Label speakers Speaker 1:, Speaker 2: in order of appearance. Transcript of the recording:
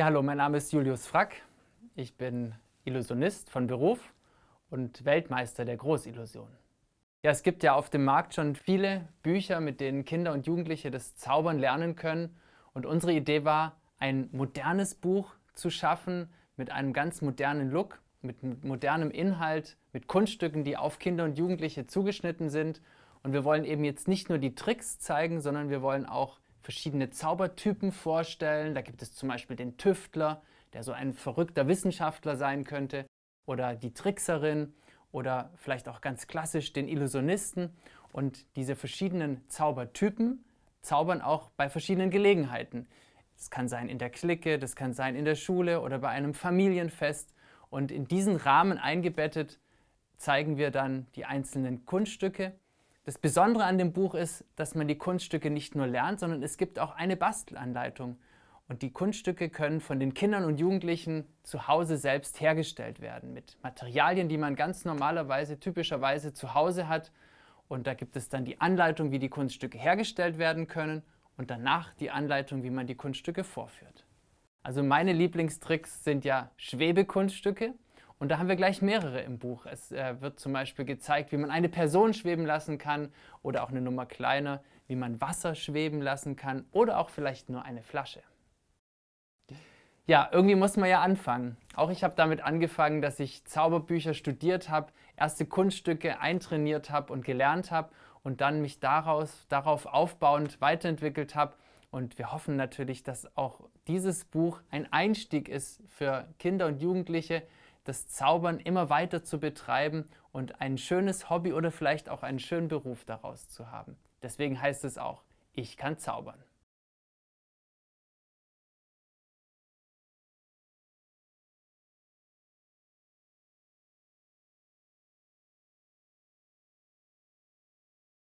Speaker 1: Ja, hallo, mein Name ist Julius Frack. Ich bin Illusionist von Beruf und Weltmeister der Großillusion. Ja, es gibt ja auf dem Markt schon viele Bücher, mit denen Kinder und Jugendliche das Zaubern lernen können. Und unsere Idee war, ein modernes Buch zu schaffen mit einem ganz modernen Look, mit modernem Inhalt, mit Kunststücken, die auf Kinder und Jugendliche zugeschnitten sind. Und wir wollen eben jetzt nicht nur die Tricks zeigen, sondern wir wollen auch verschiedene Zaubertypen vorstellen. Da gibt es zum Beispiel den Tüftler, der so ein verrückter Wissenschaftler sein könnte, oder die Trickserin oder vielleicht auch ganz klassisch den Illusionisten. Und diese verschiedenen Zaubertypen zaubern auch bei verschiedenen Gelegenheiten. Das kann sein in der Clique, das kann sein in der Schule oder bei einem Familienfest. Und in diesen Rahmen eingebettet zeigen wir dann die einzelnen Kunststücke. Das Besondere an dem Buch ist, dass man die Kunststücke nicht nur lernt, sondern es gibt auch eine Bastelanleitung. Und die Kunststücke können von den Kindern und Jugendlichen zu Hause selbst hergestellt werden, mit Materialien, die man ganz normalerweise, typischerweise zu Hause hat. Und da gibt es dann die Anleitung, wie die Kunststücke hergestellt werden können und danach die Anleitung, wie man die Kunststücke vorführt. Also meine Lieblingstricks sind ja Schwebekunststücke. Und da haben wir gleich mehrere im Buch. Es äh, wird zum Beispiel gezeigt, wie man eine Person schweben lassen kann oder auch eine Nummer kleiner, wie man Wasser schweben lassen kann oder auch vielleicht nur eine Flasche. Ja, irgendwie muss man ja anfangen. Auch ich habe damit angefangen, dass ich Zauberbücher studiert habe, erste Kunststücke eintrainiert habe und gelernt habe und dann mich daraus, darauf aufbauend weiterentwickelt habe. Und wir hoffen natürlich, dass auch dieses Buch ein Einstieg ist für Kinder und Jugendliche, das Zaubern immer weiter zu betreiben und ein schönes Hobby oder vielleicht auch einen schönen Beruf daraus zu haben. Deswegen heißt es auch, ich kann zaubern.